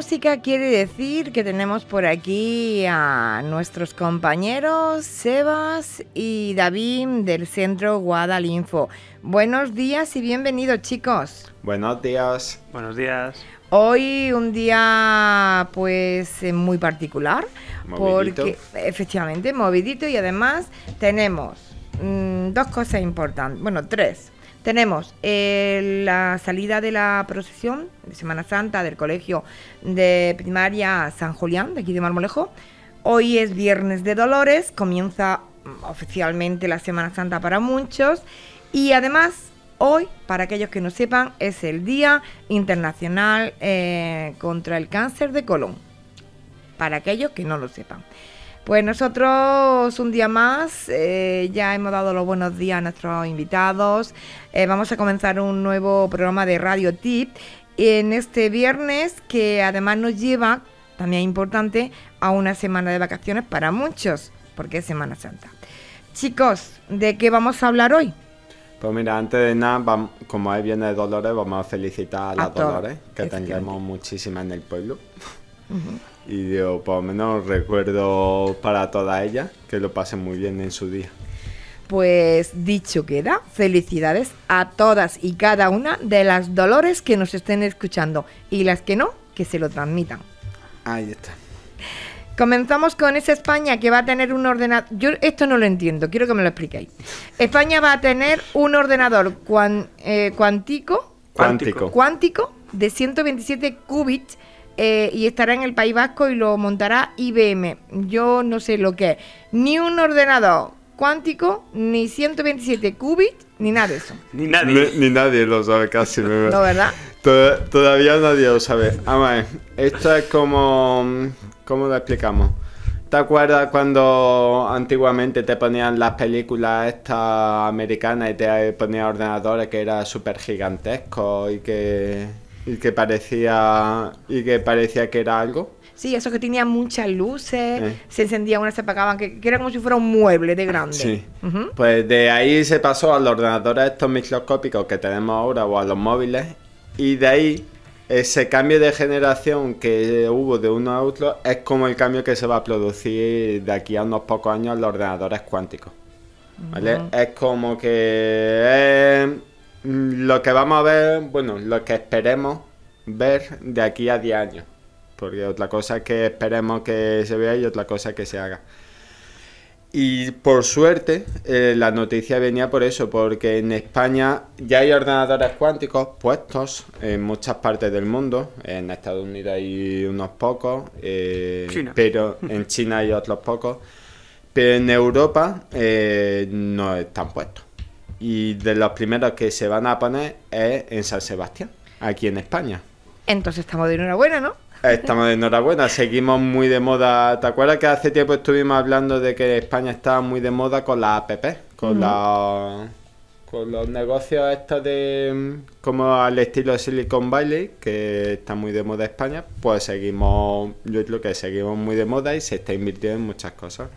música quiere decir que tenemos por aquí a nuestros compañeros Sebas y David del Centro Guadalinfo. Buenos días y bienvenidos chicos. Buenos días. Buenos días. Hoy un día pues eh, muy particular, porque efectivamente movidito y además tenemos mm, dos cosas importantes, bueno, tres. Tenemos eh, la salida de la procesión de Semana Santa del Colegio de Primaria San Julián, de aquí de Marmolejo. Hoy es Viernes de Dolores, comienza mm, oficialmente la Semana Santa para muchos. Y además, hoy, para aquellos que no sepan, es el Día Internacional eh, contra el Cáncer de Colón Para aquellos que no lo sepan. Pues nosotros un día más eh, ya hemos dado los buenos días a nuestros invitados. Eh, vamos a comenzar un nuevo programa de Radio Tip en este viernes que además nos lleva, también importante, a una semana de vacaciones para muchos, porque es Semana Santa. Chicos, ¿de qué vamos a hablar hoy? Pues mira, antes de nada, como hoy viene de Dolores, vamos a felicitar a, Dolores, que tenemos muchísimas en el pueblo y digo, por lo menos recuerdo para toda ella que lo pasen muy bien en su día. Pues dicho queda, felicidades a todas y cada una de las dolores que nos estén escuchando y las que no, que se lo transmitan. Ahí está. Comenzamos con esa España que va a tener un ordenador. Yo esto no lo entiendo, quiero que me lo expliquéis. España va a tener un ordenador eh, cuántico, cuántico. cuántico de 127 qubits eh, y estará en el País Vasco y lo montará IBM. Yo no sé lo que es. Ni un ordenador cuántico, ni 127 qubits, ni nada de eso. Ni nadie. Ni, nadie lo sabe casi. no, ¿verdad? todavía nadie lo sabe. a ver, esto es como... ¿Cómo lo explicamos? ¿Te acuerdas cuando antiguamente te ponían las películas esta americanas y te ponían ordenadores que era súper gigantesco y que y que parecía y que parecía que era algo. Sí, eso que tenía muchas luces, eh. se encendía una se apagaban, que, era como si fuera un mueble de grande. Sí. Pues de ahí se pasó a los ordenadores estos microscópicos que tenemos ahora o a los móviles y de ahí ese cambio de generación que hubo de uno a otro es como el cambio que se va a producir de aquí a unos pocos años los ordenadores cuánticos. ¿Vale? Es como que... Eh, Mm, lo que vamos a ver, bueno, lo que esperemos ver de aquí a 10 años. Porque otra cosa es que esperemos que se vea y otra cosa es que se haga. Y por suerte, eh, la noticia venía por eso, porque en España ya hay ordenadores cuánticos puestos en muchas partes del mundo. En Estados Unidos hay unos pocos, eh, pero en China hay otros pocos. Pero en Europa eh, no están puestos y de los primeros que se van a poner es en San Sebastián, aquí en España. Entonces estamos de enhorabuena, ¿no? Estamos de enhorabuena, seguimos muy de moda. ¿Te acuerdas que hace tiempo estuvimos hablando de que España estaba muy de moda con la app, con con los negocios estos de como al estilo Silicon Valley que está muy de moda España pues seguimos yo creo que seguimos muy de moda y se está invirtiendo en muchas cosas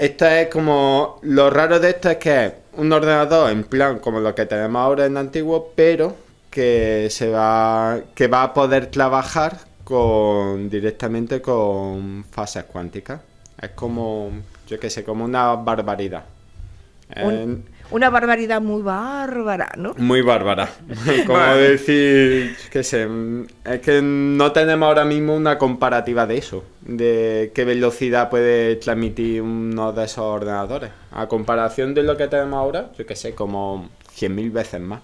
esta es como. Lo raro de esto es que es un ordenador en plan como lo que tenemos ahora en antiguo, pero que se va. que va a poder trabajar con. directamente con fases cuánticas. Es como. Yo qué sé, como una barbaridad. una barbaridad muy bárbara, ¿no? Muy bárbara. como decir, que sé, es que no tenemos ahora mismo una comparativa de eso de qué velocidad puede transmitir uno de esos ordenadores. A comparación de lo que tenemos ahora, yo que sé, como 100.000 veces más.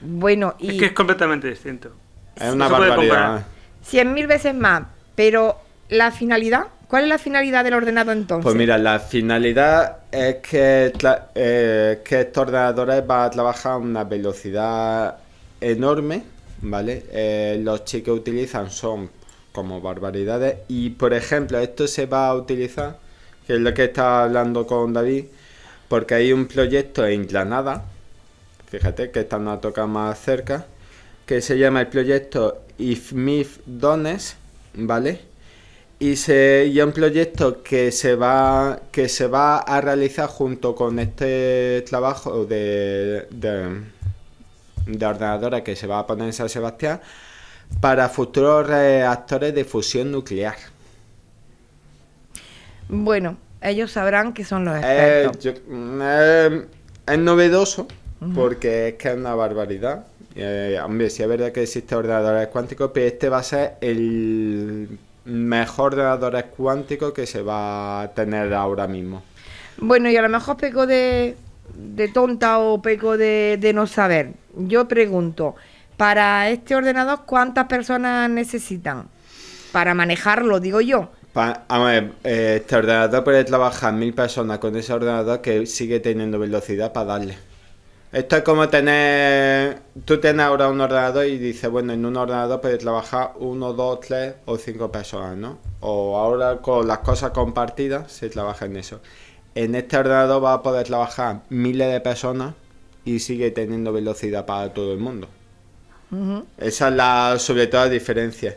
Bueno, y... Es que es completamente distinto. Es una barbaridad. 100.000 ¿eh? veces más, pero la finalidad, ¿cuál es la finalidad del ordenador entonces? Pues mira, la finalidad es que, eh, que estos ordenadores van a trabajar a una velocidad enorme, ¿vale? Eh, los chicos utilizan son como barbaridades. Y por ejemplo, esto se va a utilizar, que es lo que está hablando con David, porque hay un proyecto en Granada, fíjate que está una toca más cerca, que se llama el proyecto Mif Dones, ¿vale? Y, se, un proyecto que se, va, que se va a realizar junto con este trabajo de, de, de ordenadora que se va a poner en San Sebastián para futuros reactores de fusión nuclear. Bueno, ellos sabrán que son los eh, expertos. Em, es novedoso porque es que es una barbaridad. Eh, hombre, es verdad que existe ordenadores cuánticos, pero este va a ser el mejor ordenador cuántico que se va a tener ahora mismo. Bueno, y a lo mejor peco de, de tonta o peco de, de no saber. Yo pregunto, para este ordenador, ¿cuántas personas necesitan para manejarlo, digo yo? Eh, este ordenador puede trabajar mil personas con ese ordenador que sigue teniendo velocidad para darle. Esto es como tener. Tú tienes ahora un ordenador y dices, bueno, en un ordenador puede trabajar uno, dos, tres o cinco personas, ¿no? O ahora con las cosas compartidas se trabaja en eso. En este ordenador va a poder trabajar miles de personas y sigue teniendo velocidad para todo el mundo. Esa es la, sobre todo, la diferencia.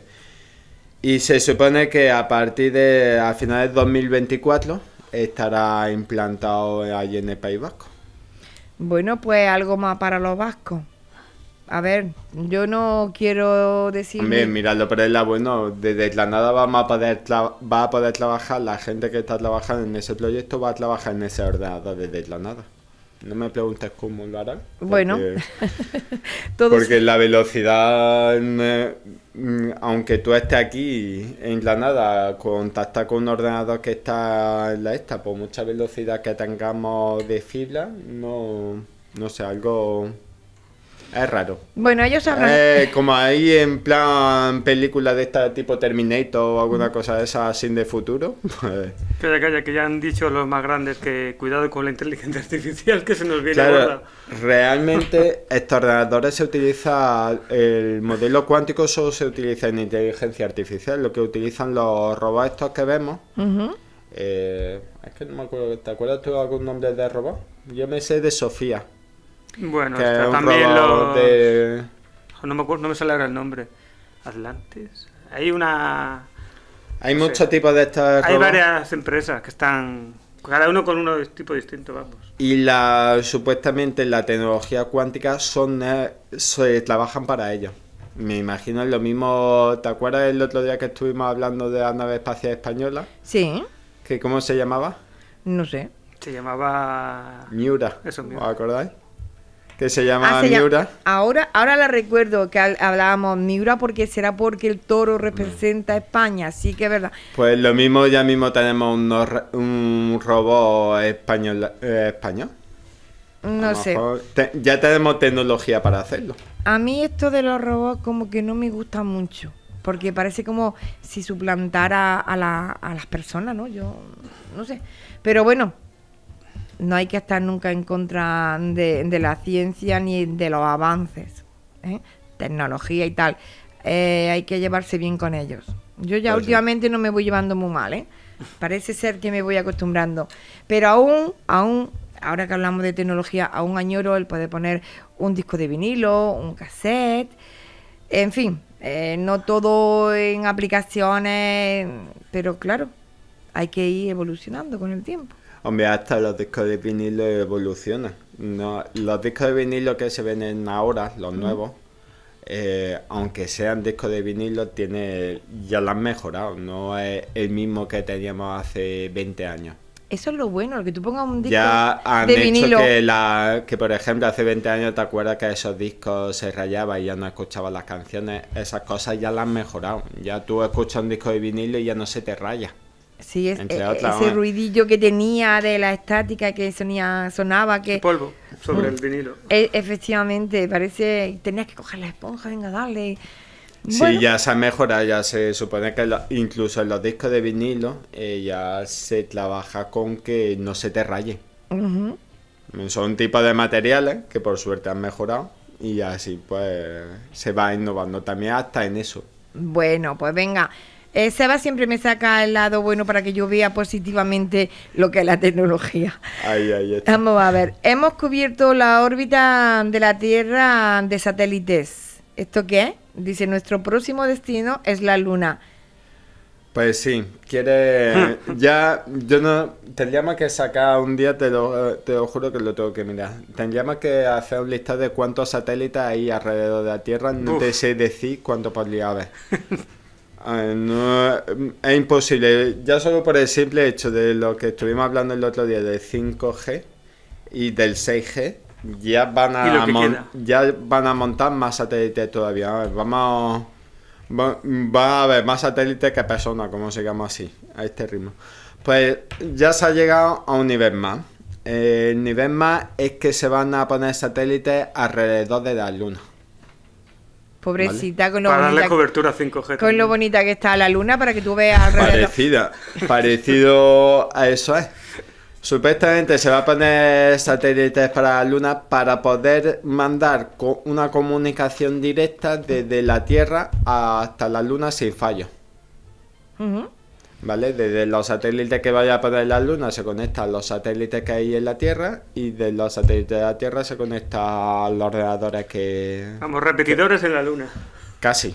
Y se supone que a partir de a finales de 2024 estará implantado allí en el País Vasco. Bueno, pues algo más para los vascos. A ver, yo no quiero decir. También, miradlo por el bueno. Desde la nada va a, poder va a poder trabajar. La gente que está trabajando en ese proyecto va a trabajar en ese ordenador desde la nada. No me preguntes cómo lo harán. bueno, porque la velocidad, mm, mm, aunque tú estés aquí en la nada, contacta con un ordenador que está en la esta, por mucha velocidad que tengamos de fibra, no, no sé, algo Ah, es raro. Bueno, ellos eh, como ahí en plan película de esta tipo Terminator o alguna mm. cosa de esa sin de futuro. que pues calla, que ya han dicho los más grandes que cuidado con la inteligencia artificial que se nos viene claro, guardar. Realmente, estos ordenadores se utiliza el modelo cuántico solo se utiliza en inteligencia artificial, lo que utilizan los robots estos que vemos. Eh, es que no me acuerdo, ¿te acuerdas tú algún nombre de robot? Yo me sé de Sofía. Bueno, también los... No, me sale ahora el nombre. Atlantis. Hay una... Hay muchos tipos de estas... Hay varias empresas que están... Cada uno con un tipo distinto, vamos. Y la, supuestamente la tecnología cuántica son, eh, se trabajan para ello. Me imagino lo mismo. ¿Te acuerdas el otro día que estuvimos hablando de la nave espacial española? Sí. ¿Que ¿Cómo se llamaba? No sé. Se llamaba. Miura. ¿Os acordáis? que ah, se llama Miura. ahora, ahora la recuerdo que hablábamos Miura porque será porque el toro mm. representa España, Así que es verdad. Pues lo mismo, ya mismo tenemos un, robot español. Eh, español. No sé. ya tenemos tecnología para hacerlo. A mí esto de los robots como que no me gusta mucho. Porque parece como si suplantara a las personas, ¿no? Yo no sé. Pero bueno, no hay que estar nunca en contra de, la ciencia ni de los avances, ¿eh? tecnología y tal. Eh, hay que llevarse bien con ellos. Yo ya últimamente no me voy llevando muy mal, ¿eh? Parece ser que me voy acostumbrando. Pero aún, aún, ahora que hablamos de tecnología, aún añoro el poder poner un disco de vinilo, un cassette, en fin, no todo en aplicaciones, pero claro, hay que ir evolucionando con el tiempo. Hombre, hasta los discos de vinilo evolucionan. No, los discos de vinilo que se venden ahora, los nuevos, eh, aunque sean discos de vinilo, tiene, ya lo han mejorado. No es el mismo que teníamos hace 20 años. Eso es lo bueno, que tú pongas un disco de hecho vinilo. Que, la, que, por ejemplo, hace 20 años te acuerdas que esos discos se rayaban y ya no escuchabas las canciones. Esas cosas ya las han mejorado. Ya tú escuchas un disco de vinilo y ya no se te raya. Sí, eh, ese ruidillo que tenía de la estática que sonía, sonaba. que el polvo sobre el mm. vinilo. E, efectivamente, parece. Tenías que coger la esponja, venga, dale. Sí, ya se ha mejorado, ya se supone que incluso en los discos de vinilo eh, ya se trabaja con que no se te raye. Son tipos de materiales que por suerte han mejorado y así pues se va innovando también hasta en eso. Bueno, pues venga, eh, Seba siempre me saca el lado bueno para que yo vea positivamente lo que es la tecnología. Vamos a ver. Hemos cubierto la órbita de la Tierra de satélites. ¿Esto qué? Dice, nuestro próximo destino es la Luna. Pues sí, quiere... ya, yo no... Tendríamos que sacar un día, te lo, juro que lo tengo que mirar. Tendríamos que hacer un listado de cuántos satélites hay alrededor de la Tierra. No te sé decir cuánto podría haber. Ah, mm, es imposible. Ya solo por el simple hecho de lo que estuvimos hablando el otro día De 5G y del 6G, ya van a, ya van a montar más satélites todavía. vamos. a haber más satélites que personas, como se llama así, a este ritmo. Pues ya se ha llegado a un nivel más. El nivel más es que se van a poner satélites alrededor de la Luna. Pobrecita, con lo bonita. cobertura 5G. Con lo bonita que está la luna para que tú veas alrededor. Parecida, parecido a eso es. ¿eh? Supuestamente se va a poner satélites para la Luna para poder mandar una comunicación directa desde la Tierra hasta la Luna sin fallo. ¿vale? Desde los satélites que vaya a para la Luna se conectan los satélites que hay en la Tierra y de los satélites de la Tierra se conectan los ordenadores que... Vamos, repetidores en la Luna. Casi.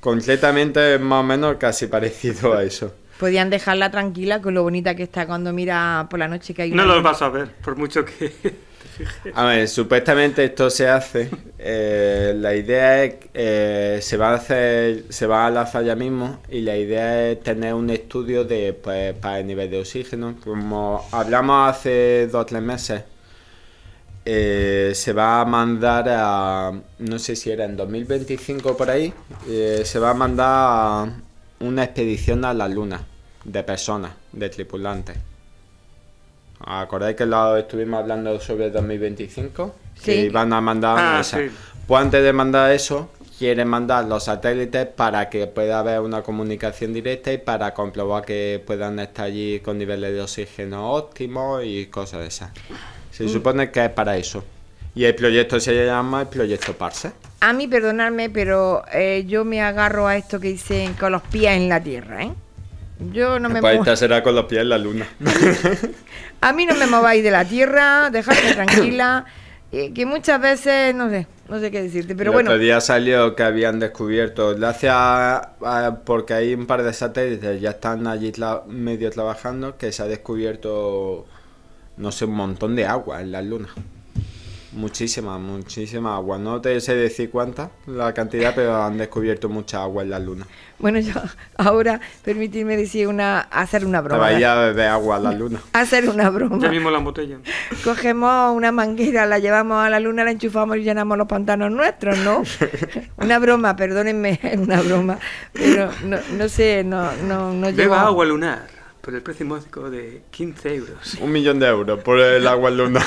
Completamente, más o menos, casi parecido a eso. Podían dejarla tranquila con lo bonita que está cuando mira por la noche que hay... No lo vas a ver, por mucho que... A ver, supuestamente esto se hace. Eh, la idea es que eh, se va a hacer, se va a lanzar ya mismo y la idea es tener un estudio de pues, para el nivel de oxígeno. Como hablamos hace dos o tres meses, eh, se va a mandar a, no sé si era en 2025 por ahí, se va a mandar una expedición a la luna de personas, de tripulantes. ¿Acordáis que lado estuvimos hablando sobre 2025? Sí. Que iban a mandar ah, Pues antes de mandar eso, quieren mandar los satélites para que pueda haber una comunicación directa y para comprobar que puedan estar allí con niveles de oxígeno óptimos y cosas de esas. Se mm. supone que es para eso. Y el proyecto se llama el proyecto Parse. A mí, perdonadme, pero eh, yo me agarro a esto que dicen con los pies en la tierra, ¿eh? Yo no me será con los pies en la luna. a mí no me mováis de la tierra, dejadme tranquila. Eh, que muchas veces, no sé, no sé qué decirte, pero bueno. El otro día salió que habían descubierto, gracias a, porque hay un par de satélites, ya están allí medio trabajando, que se ha descubierto, no sé, un montón de agua en la luna. Muchísima, muchísima agua. No te sé decir cuánta la cantidad, pero han descubierto mucha agua en la luna. Bueno, yo ahora permitirme decir una, hacer una broma. vaya de agua a la luna. Hacer una broma. Ya la botella. Cogemos una manguera, la llevamos a la luna, la enchufamos y llenamos los pantanos nuestros, ¿no? una broma, perdónenme, una broma. Pero no, no sé, no, no, no Beba agua lunar por el precio módico de 15 euros. Un millón de euros por el agua en luna.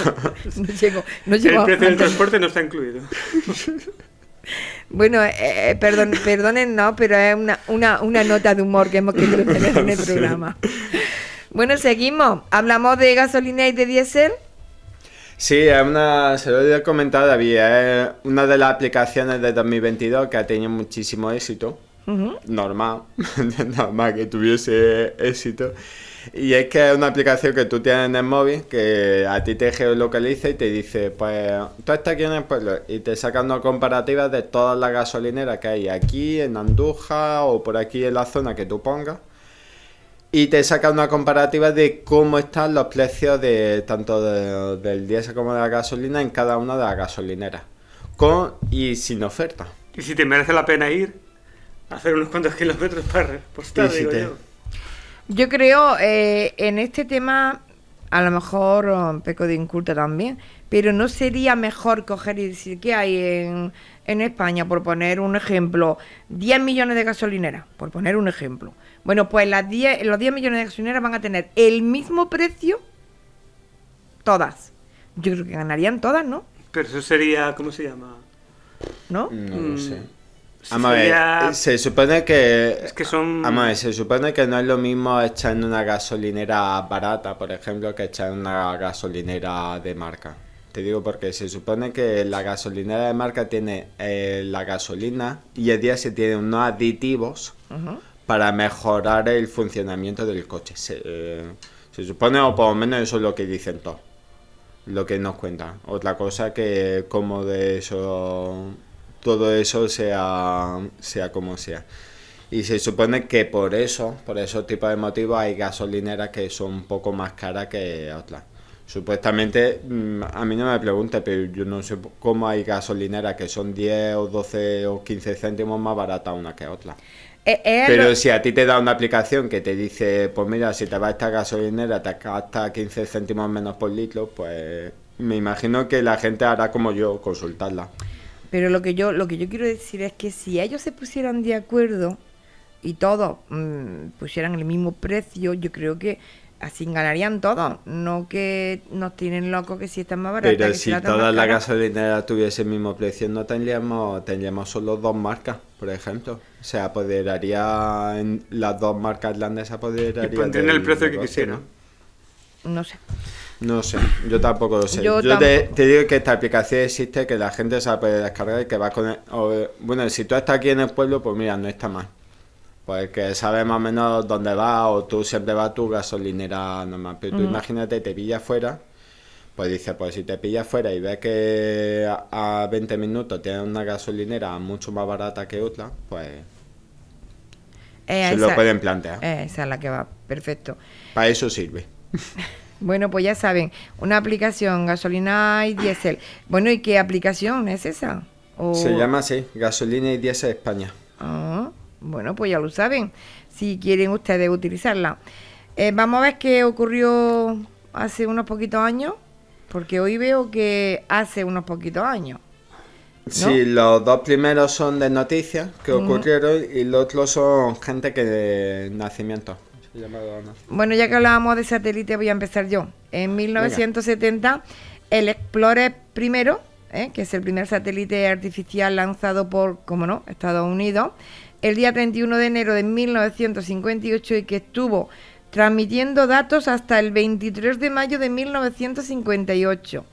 no llego, no el precio del transporte no está incluido. Bueno, eh, eh, perdón, perdonen, no, pero es una, nota de humor que hemos querido tener en el programa. Bueno, seguimos. ¿Hablamos de gasolina y de diésel? Sí, es una, se lo he comentado había una de las aplicaciones de 2022 que ha tenido muchísimo éxito normal, normal que tuviese éxito. Y es que es una aplicación que tú tienes en el móvil que a ti te geolocaliza y te dice, pues tú estás aquí en el pueblo y te saca una comparativa de todas las gasolineras que hay aquí en Anduja o por aquí en la zona que tú pongas. Y te saca una comparativa de cómo están los precios de tanto del diésel como de la gasolina en cada una de las gasolineras. Con y sin oferta. ¿Y si te merece la pena ir? hacer unos cuantos kilómetros para repostar, digo yo. Yo creo eh, en este tema, a lo mejor un oh, peco de inculta también, pero no sería mejor coger y decir que hay en, en España, por poner un ejemplo, 10 millones de gasolineras, por poner un ejemplo. Bueno, pues las 10, los 10 millones de gasolineras van a tener el mismo precio todas. Yo creo que ganarían todas, ¿no? Pero eso sería, ¿cómo se llama? ¿No? No mm, sé. A ver, eh, se supone que. Es que son. se supone que no es lo mismo echar en una gasolinera barata, por ejemplo, que echar en una gasolinera de marca. Te digo porque se supone que la gasolinera de marca tiene eh, la gasolina y el día se tiene unos aditivos para mejorar el funcionamiento del coche. Se, eh, se supone, o por lo menos eso es lo que dicen todos lo que nos cuentan. Otra cosa que como de eso todo eso sea, sea como sea. Y se supone que por eso, por esos tipos de motivos, hay gasolineras que son un poco más caras que otras. Supuestamente, mm, a mí no me pregunte, pero yo no sé cómo hay gasolineras que son 10 o 12 o 15 céntimos más baratas una que otra. Eh, eh, pero si a ti te da una aplicación que te dice, pues mira, si te va esta gasolinera te gasta 15 céntimos menos por litro, pues me imagino que la gente hará como yo, consultarla. Pero lo que yo, lo que yo quiero decir es que si ellos se pusieran de acuerdo y todos mm, pusieran el mismo precio, yo creo que así ganarían todos, no que nos tienen locos que si están más baratos, Pero si toda la gasolinera tuviese el mismo precio, no tendríamos, tendríamos solo dos marcas, por ejemplo. Se apoderaría, en, las dos marcas grandes se apoderarían. el precio que quisieran. no sé. No sé, yo tampoco lo sé. Yo, te, digo que esta aplicación existe, que la gente se la puede descargar y que va con... bueno, si tú estás aquí en el pueblo, pues mira, no está mal. Porque pues sabes más o menos dónde vas o tú siempre vas a tu gasolinera normal. Pero tú imagínate, te pillas fuera, pues dices, pues si te pillas fuera y ves que a, 20 minutos tienes una gasolinera mucho más barata que otra, pues... Eh, se lo pueden plantear. Eh, esa es la que va, perfecto. Para eso sirve. Bueno, pues ya saben, una aplicación gasolina y diésel. Bueno, ¿y qué aplicación es esa? Se llama así, gasolina y diésel España. Ah, bueno, pues ya lo saben, si quieren ustedes utilizarla. Eh, vamos a ver qué ocurrió hace unos poquitos años, porque hoy veo que hace unos poquitos años. Sí, los dos primeros son de noticias que ocurrieron y los otros son gente que de nacimiento. Bueno, ya que hablábamos de satélite, voy a empezar yo. En 1970, el Explorer primero, ¿eh? que es el primer satélite artificial lanzado por, como no, Estados Unidos, el día 31 de enero de 1958 y que estuvo transmitiendo datos hasta el 23 de mayo de 1958.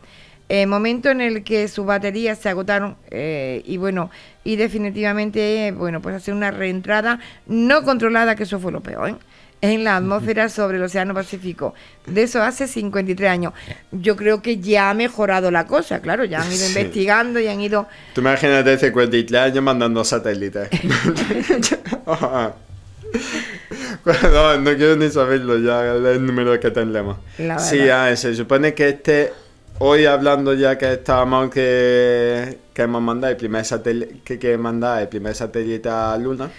Eh, momento en el que sus baterías se agotaron eh, y bueno, y definitivamente, bueno, pues hacer una reentrada no controlada, que eso fue lo peor. ¿eh? en la atmósfera sobre el Océano Pacífico. De eso hace 53 años. Yo creo que ya ha mejorado la cosa, claro, ya han ido investigando y han ido... Tú imagínate 53 años mandando satélites. no, quiero ni saberlo ya, el número que tenemos. Sí, ah, se supone que este hoy hablando ya que estábamos que, hemos mandado el primer satélite que, que el primer satélite a Luna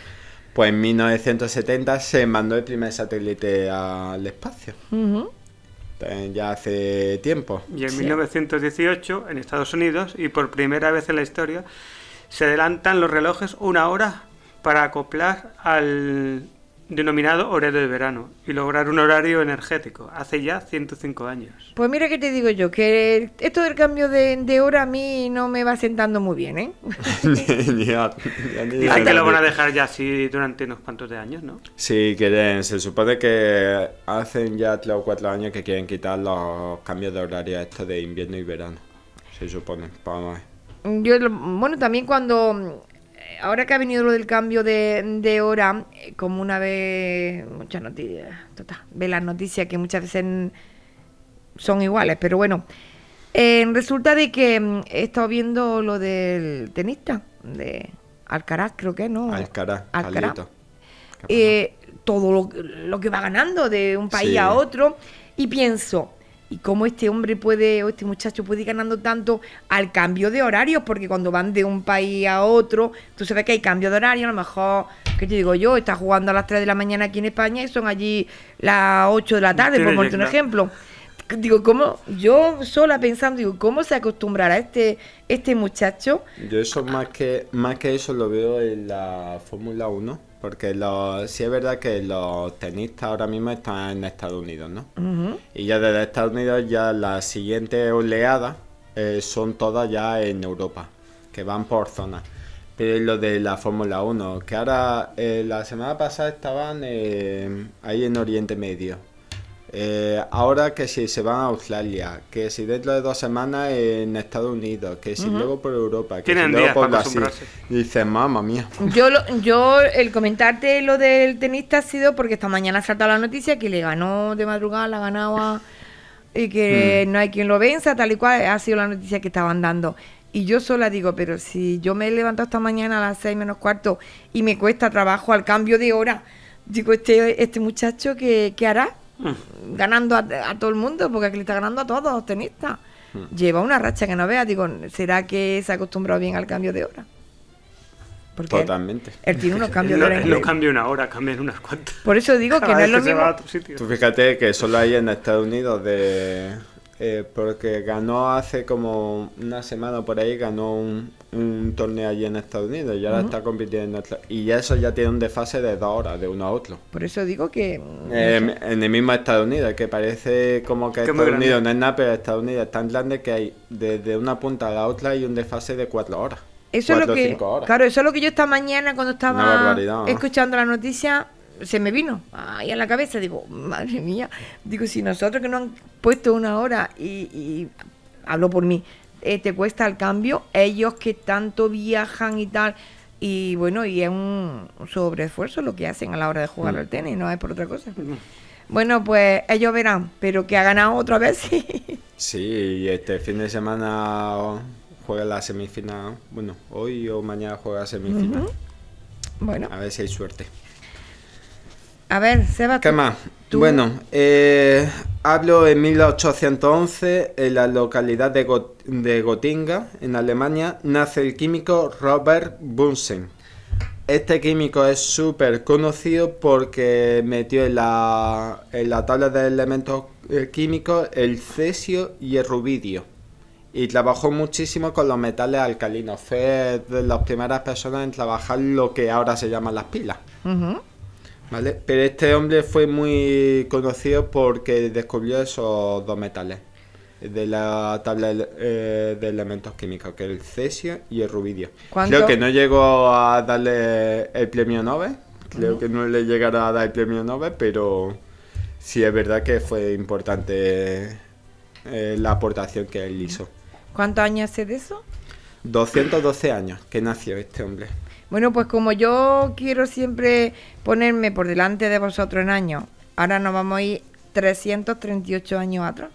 pues en 1970 se mandó el primer satélite al espacio. ya hace tiempo. Y en 1918, en Estados Unidos, y por primera vez en la historia, se adelantan los relojes una hora para acoplar al denominado horario de verano y lograr un horario energético hace ya 105 años. Pues mira que te digo yo, que esto del cambio de, hora a mí no me va sentando muy bien, ¿eh? ya, ya lo van a dejar ya así durante unos cuantos de años, ¿no? Sí, quieren, se supone que hacen ya 3 o 4 años que quieren quitar los cambios de horario estos de invierno y verano, se supone, yo bueno también cuando eh, ahora que ha venido lo del cambio de, de hora, eh, como una vez, muchas noticias, total, ve las noticias que muchas veces son iguales, pero bueno, eh, resulta de que mm, he estado viendo lo del tenista, de Alcaraz, creo que, ¿no? Alcaraz, Alcaraz. todo lo, que va ganando de un país a otro, y pienso, y cómo este hombre puede, o este muchacho puede ir ganando tanto al cambio de horario? porque cuando van de un país a otro, tú sabes que hay cambio de horario, a lo mejor, que te digo yo? Está jugando a las 3 de la mañana aquí en España y son allí las 8 de la tarde, por ponerte un ejemplo. Digo, ¿cómo? Yo sola pensando, digo, ¿cómo se acostumbrará este, este muchacho? Yo eso más que, más que eso lo veo en la Fórmula 1 porque lo, sí es verdad que los tenistas ahora mismo están en Estados Unidos, ¿no? Y ya desde Estados Unidos ya la siguiente oleada eh, son todas ya en Europa, que van por zona. Pero lo de la Fórmula 1, que ahora eh, la semana pasada estaban eh, ahí en Oriente Medio eh, ahora que si se van a Australia, que si dentro de dos semanas en Estados Unidos, que si luego por Europa, que si luego por Brasil. Dices, mamá mía. Yo, el comentarte lo del tenista ha sido porque esta mañana ha saltado la noticia que le ganó de madrugada, la ganaba y que mm. no hay quien lo venza, tal y cual. Ha sido la noticia que estaban dando. Y yo sola digo, pero si yo me he levantado esta mañana a las seis menos cuarto y me cuesta trabajo al cambio de hora, digo, este, este muchacho, qué hará? Mm. ganando a, todo el mundo, porque aquí le está ganando a todos los tenistas. Mm. Lleva una racha que no vea, digo, ¿será que se ha acostumbrado bien al cambio de hora? Totalmente. Él, tiene unos cambios de hora. No, cambia una hora, cambian unas cuantas. Por eso digo que no es lo mismo. Tú fíjate que solo hay en Estados Unidos de eh, porque ganó hace como una semana por ahí, ganó un, torneo allí en Estados Unidos y ahora está compitiendo en Y eso ya tiene un desfase de dos horas, de uno a otro. Por eso digo que... Eh, en el mismo Estados Unidos, que parece como que Estados Unidos no es nada, pero Estados Unidos es tan grande que hay desde una punta a la otra y un desfase de cuatro horas. Eso es lo que... Claro, eso es lo que yo esta mañana cuando estaba escuchando la noticia se me vino ahí a la cabeza, digo, madre mía, digo, si nosotros que no han puesto una hora y, hablo por mí, eh, te cuesta el cambio, ellos que tanto viajan y tal, y bueno, y es un sobreesfuerzo lo que hacen a la hora de jugar mm. al tenis, no es por otra cosa. Mm. Bueno, pues ellos verán, pero que ha ganado otra vez. Sí, sí este fin de semana juega la semifinal. Bueno, hoy o mañana juega la semifinal. Bueno. A ver si hay suerte. A ver, Seba. ¿Qué más? Bueno, eh, hablo en 1811, en la localidad de, Gotinga, en Alemania, nace el químico Robert Bunsen. Este químico es súper conocido porque metió en la, tabla de elementos eh, químicos el cesio y el rubidio. Y trabajó muchísimo con los metales alcalinos. Fue de las primeras personas en trabajar lo que ahora se llaman las pilas. Pero este hombre fue muy conocido porque descubrió esos dos metales de la tabla eh, de, elementos químicos, que es el cesio y el rubidio. Creo que no llegó a darle el premio Nobel, creo que no le llegará a dar el premio Nobel, pero sí es verdad que fue importante eh, la aportación que él hizo. ¿Cuántos años hace de eso? 212 años que nació este hombre. Bueno, pues como yo quiero siempre ponerme por delante de vosotros en años, ahora nos vamos a ir 338 años atrás.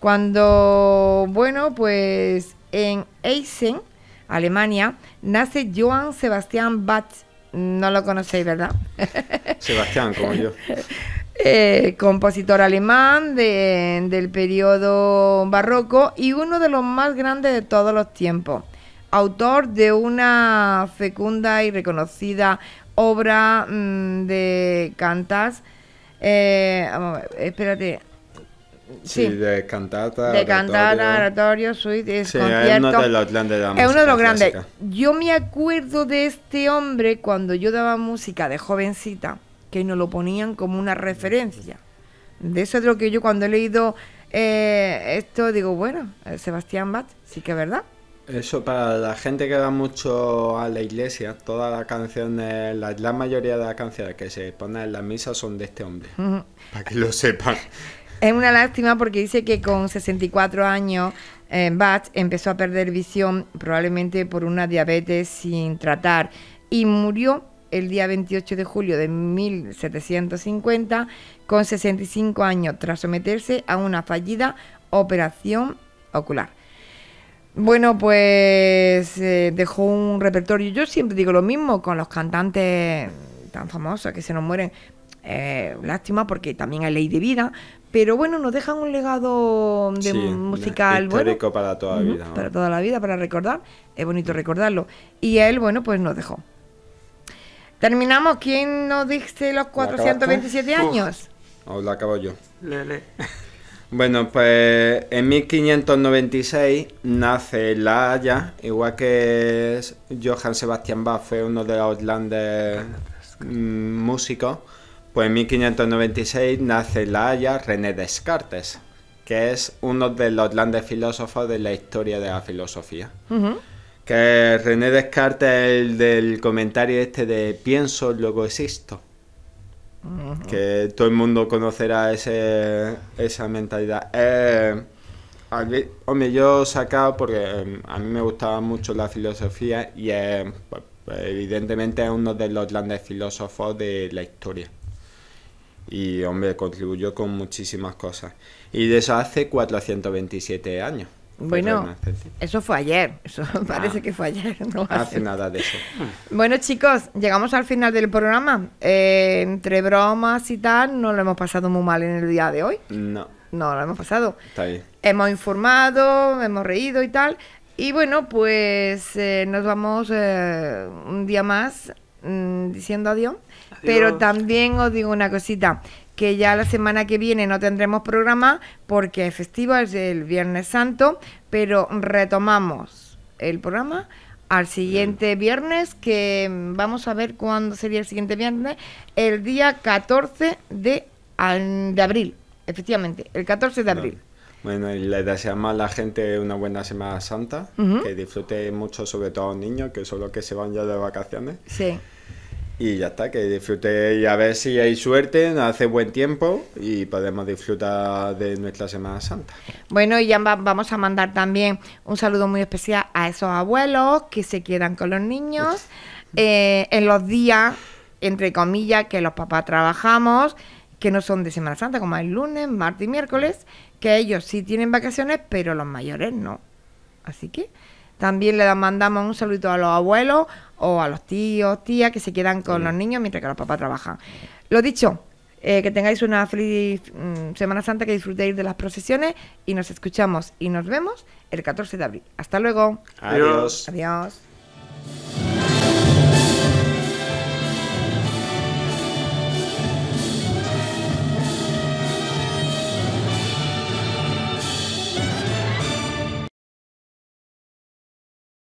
Cuando, bueno, pues en Eisen, Alemania, nace Johann Sebastian Bach. No lo conocéis, ¿verdad? Sebastián, como yo. Eh, compositor alemán del periodo barroco y uno de los más grandes de todos los tiempos autor de una fecunda y reconocida obra mm, de cantas. Eh, espérate. Sí, de cantata. De cantata, oratorio, suite, es uno de los grandes Yo me acuerdo de este hombre cuando yo daba música de jovencita, que nos lo ponían como una referencia. De eso es lo que yo cuando he leído eh, esto digo, bueno, eh, Sebastián Bach, sí que es verdad. Eso para la gente que va mucho a la iglesia, todas las canciones, la mayoría de las canciones que se ponen en la misa son de este hombre. Para que lo sepan. Es una lástima porque dice que con 64 años eh, Bach empezó a perder visión, probablemente por una diabetes sin tratar, y murió el día 28 de julio de 1750 con 65 años tras someterse a una fallida operación ocular. Bueno, pues eh, dejó un repertorio. Yo siempre digo lo mismo con los cantantes tan famosos que se nos mueren. Eh, lástima porque también hay ley de vida, pero bueno, nos dejan un legado musical histórico para toda la vida. Para toda la vida, para recordar. Es bonito mm. recordarlo. Y él, bueno, pues nos dejó. Terminamos. ¿Quién nos dice los 427 años? os la acabo yo. Lele. Bueno, pues en 1596 nace La Haya, igual que Johann Sebastian Bach fue uno de los grandes mm, músicos, pues en 1596 nace La Haya René Descartes, que es uno de los grandes filósofos de la historia de la filosofía. Que René Descartes es el del comentario este de pienso, luego existo que todo el mundo conocerá ese, esa mentalidad. Eh, hombre, yo sacado porque em, a mí me gustaba mucho la filosofía y pues, pues, evidentemente es uno de los grandes filósofos de la historia. Y hombre, contribuyó con muchísimas cosas. Y de eso hace 427 años. Bueno, eso fue ayer, eso parece que fue ayer. No ah, hace nada de eso. Bueno chicos, llegamos al final del programa. Eh, entre bromas y tal, no lo hemos pasado muy mal en el día de hoy. No. No lo hemos pasado. Está bien. Hemos informado, hemos reído y tal. Y bueno, pues eh, nos vamos eh, un día más mm, diciendo adiós. Pero también os digo una cosita que ya la semana que viene no tendremos programa porque es festivo, es el Viernes Santo, pero retomamos el programa al siguiente viernes, que vamos a ver cuándo sería el siguiente viernes, el día 14 de, de abril, efectivamente, el 14 de abril. Bueno, y le deseamos a la gente una buena Semana Santa, que disfrute mucho, sobre todo los niños, que son que se van ya de vacaciones. Sí. Y ya está, que y a ver si hay suerte, hace buen tiempo y podemos disfrutar de nuestra Semana Santa. Bueno, y ya vamos a mandar también un saludo muy especial a esos abuelos que se quedan con los niños eh, en los días, entre comillas, que los papás trabajamos, que no son de Semana Santa, como el lunes, martes y miércoles, que ellos sí tienen vacaciones, pero los mayores no. Así que también le mandamos un saludo a los abuelos o a los tíos, tías que se quedan con los niños mientras que los papás trabajan. Lo dicho, eh, que tengáis una feliz mm, Semana Santa, que disfrutéis de las procesiones y nos escuchamos y nos vemos el 14 de abril. Hasta luego. Adiós. Adiós.